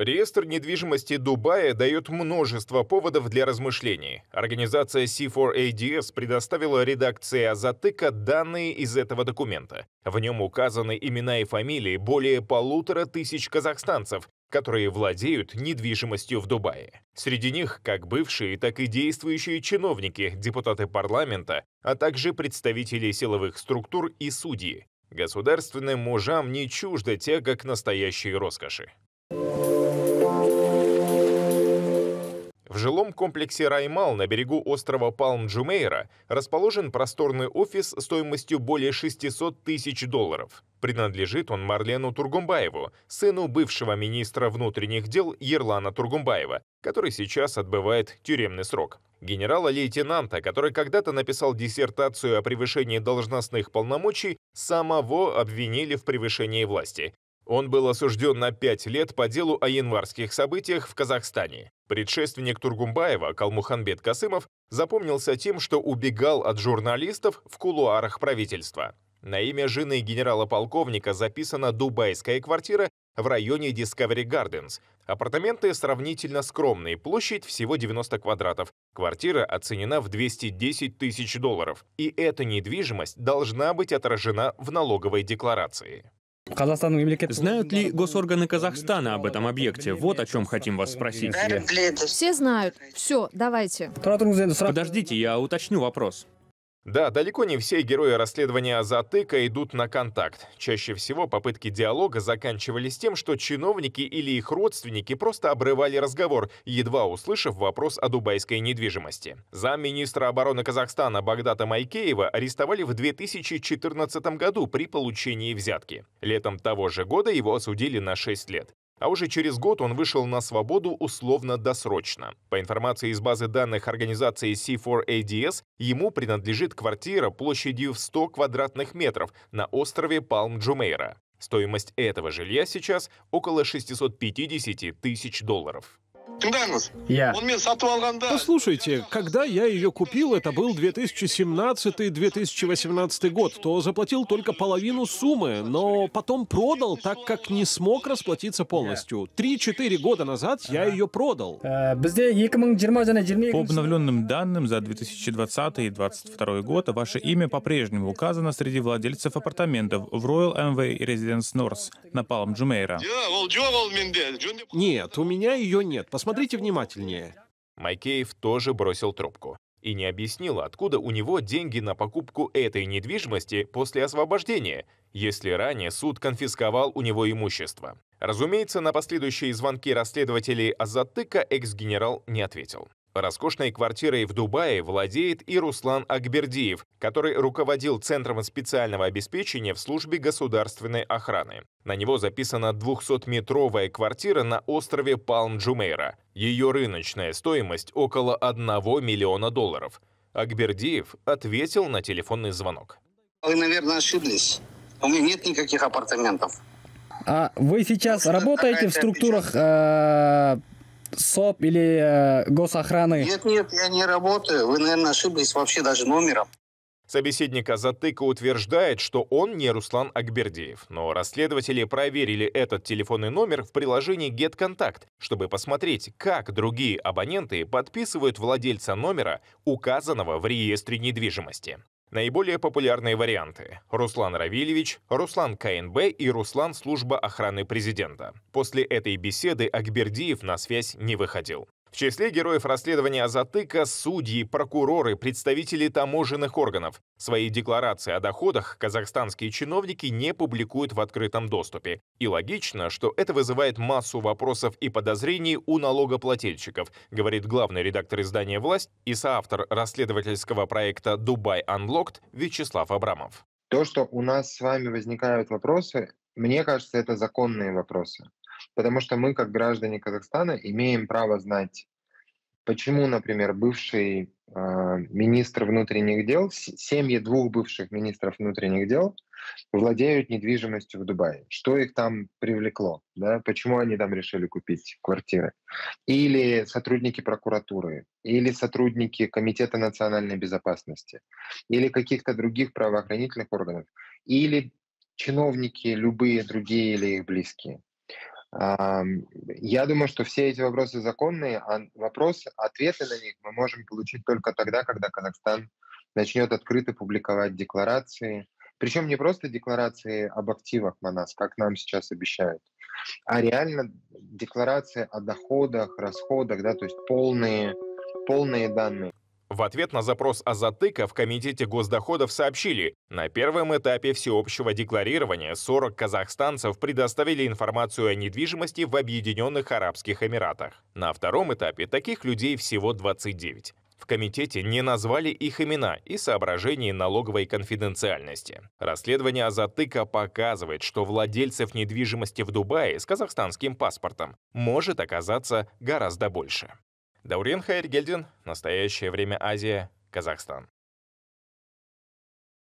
Реестр недвижимости Дубая дает множество поводов для размышлений. Организация C4ADS предоставила редакции Азатыка данные из этого документа. В нем указаны имена и фамилии более полутора тысяч казахстанцев, которые владеют недвижимостью в Дубае. Среди них как бывшие, так и действующие чиновники, депутаты парламента, а также представители силовых структур и судьи. Государственным мужам не чуждо те, как настоящие роскоши. В жилом комплексе «Раймал» на берегу острова Палм-Джумейра расположен просторный офис стоимостью более 600 тысяч долларов. Принадлежит он Марлену Тургумбаеву, сыну бывшего министра внутренних дел Ерлана Тургумбаева, который сейчас отбывает тюремный срок. Генерала-лейтенанта, который когда-то написал диссертацию о превышении должностных полномочий, самого обвинили в превышении власти. Он был осужден на пять лет по делу о январских событиях в Казахстане. Предшественник Тургумбаева, Калмуханбет Касымов, запомнился тем, что убегал от журналистов в кулуарах правительства. На имя жены генерала-полковника записана дубайская квартира в районе Discovery Gardens. Апартаменты сравнительно скромные, площадь всего 90 квадратов. Квартира оценена в 210 тысяч долларов. И эта недвижимость должна быть отражена в налоговой декларации. Знают ли госорганы Казахстана об этом объекте? Вот о чем хотим вас спросить. Все знают. Все, давайте. Подождите, я уточню вопрос. Да, далеко не все герои расследования «Затыка» идут на контакт. Чаще всего попытки диалога заканчивались тем, что чиновники или их родственники просто обрывали разговор, едва услышав вопрос о дубайской недвижимости. Замминистра обороны Казахстана Багдата Майкеева арестовали в 2014 году при получении взятки. Летом того же года его осудили на 6 лет. А уже через год он вышел на свободу условно-досрочно. По информации из базы данных организации C4ADS, ему принадлежит квартира площадью в 100 квадратных метров на острове Палм-Джумейра. Стоимость этого жилья сейчас около 650 тысяч долларов. Послушайте, когда я ее купил, это был 2017-2018 год, то заплатил только половину суммы, но потом продал, так как не смог расплатиться полностью. Три-четыре года назад я ее продал. По обновленным данным за 2020 и 2022 год, а ваше имя по-прежнему указано среди владельцев апартаментов в Royal Amway Residence North на Палм Джумейра. Нет, у меня ее нет. Посмотрите Посмотрите внимательнее. Майкеев тоже бросил трубку и не объяснил, откуда у него деньги на покупку этой недвижимости после освобождения, если ранее суд конфисковал у него имущество. Разумеется, на последующие звонки расследователей Азатыка экс-генерал не ответил. Роскошной квартирой в Дубае владеет и Руслан Акбердиев, который руководил Центром специального обеспечения в службе государственной охраны. На него записана 200-метровая квартира на острове Палм-Джумейра. Ее рыночная стоимость около 1 миллиона долларов. Акбердиев ответил на телефонный звонок. Вы, наверное, ошиблись. У меня нет никаких апартаментов. А вы сейчас работаете в структурах э, СОП или э, госохраны? Нет, нет, я не работаю. Вы, наверное, ошиблись вообще даже номером. Собеседника Затыка утверждает, что он не Руслан Акбердиев, но расследователи проверили этот телефонный номер в приложении GetContact, чтобы посмотреть, как другие абоненты подписывают владельца номера, указанного в реестре недвижимости. Наиболее популярные варианты – Руслан Равильевич, Руслан КНБ и Руслан Служба охраны президента. После этой беседы Акбердиев на связь не выходил. В числе героев расследования затыка судьи, прокуроры, представители таможенных органов. Свои декларации о доходах казахстанские чиновники не публикуют в открытом доступе. И логично, что это вызывает массу вопросов и подозрений у налогоплательщиков, говорит главный редактор издания «Власть» и соавтор расследовательского проекта «Дубай Unlocked» Вячеслав Абрамов. То, что у нас с вами возникают вопросы, мне кажется, это законные вопросы. Потому что мы, как граждане Казахстана, имеем право знать, почему, например, бывший э, министр внутренних дел, семьи двух бывших министров внутренних дел владеют недвижимостью в Дубае. Что их там привлекло? Да? Почему они там решили купить квартиры? Или сотрудники прокуратуры, или сотрудники Комитета национальной безопасности, или каких-то других правоохранительных органов, или чиновники, любые другие или их близкие. Я думаю, что все эти вопросы законные, а вопрос, ответы на них мы можем получить только тогда, когда Казахстан начнет открыто публиковать декларации, причем не просто декларации об активах на нас, как нам сейчас обещают, а реально декларации о доходах, расходах, да, то есть полные, полные данные. В ответ на запрос о затыка в Комитете госдоходов сообщили, на первом этапе всеобщего декларирования 40 казахстанцев предоставили информацию о недвижимости в Объединенных Арабских Эмиратах. На втором этапе таких людей всего 29. В комитете не назвали их имена и соображений налоговой конфиденциальности. Расследование затыка показывает, что владельцев недвижимости в Дубае с казахстанским паспортом может оказаться гораздо больше. Даурен Хайргельдин, «Настоящее время Азия», Казахстан.